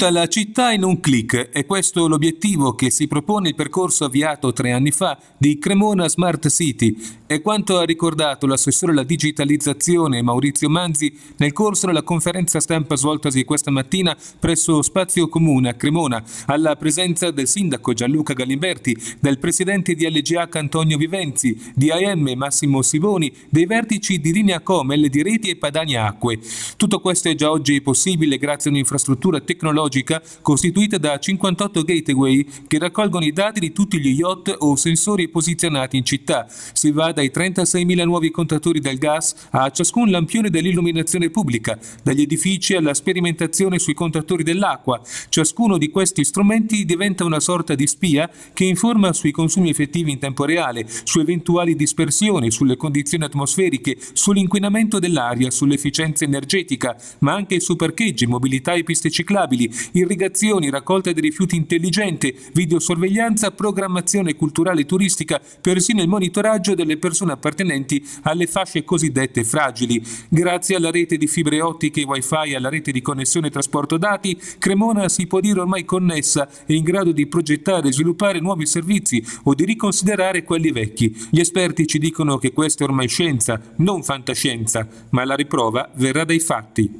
tutta la città in un clic. È questo l'obiettivo che si propone il percorso avviato tre anni fa di Cremona Smart City è quanto ha ricordato l'assessore alla digitalizzazione Maurizio Manzi nel corso della conferenza stampa svoltasi questa mattina presso Spazio Comune a Cremona, alla presenza del sindaco Gianluca Galimberti, del presidente di LGH Antonio Vivenzi, di AM Massimo Sivoni, dei vertici di Linea Comel, di Reti e Padania Acque. Tutto questo è già oggi possibile grazie a un'infrastruttura tecnologica costituita da 58 gateway che raccolgono i dati di tutti gli yacht o sensori posizionati in città. Si va dai 36.000 nuovi contatori del gas a ciascun lampione dell'illuminazione pubblica, dagli edifici alla sperimentazione sui contatori dell'acqua. Ciascuno di questi strumenti diventa una sorta di spia che informa sui consumi effettivi in tempo reale, su eventuali dispersioni, sulle condizioni atmosferiche, sull'inquinamento dell'aria, sull'efficienza energetica, ma anche su parcheggi, mobilità e piste ciclabili, irrigazioni, raccolta dei rifiuti intelligente, videosorveglianza, programmazione culturale e turistica, persino il monitoraggio delle persone persone appartenenti alle fasce cosiddette fragili. Grazie alla rete di fibre ottiche e wifi e alla rete di connessione e trasporto dati, Cremona si può dire ormai connessa e in grado di progettare e sviluppare nuovi servizi o di riconsiderare quelli vecchi. Gli esperti ci dicono che questa è ormai scienza, non fantascienza, ma la riprova verrà dai fatti.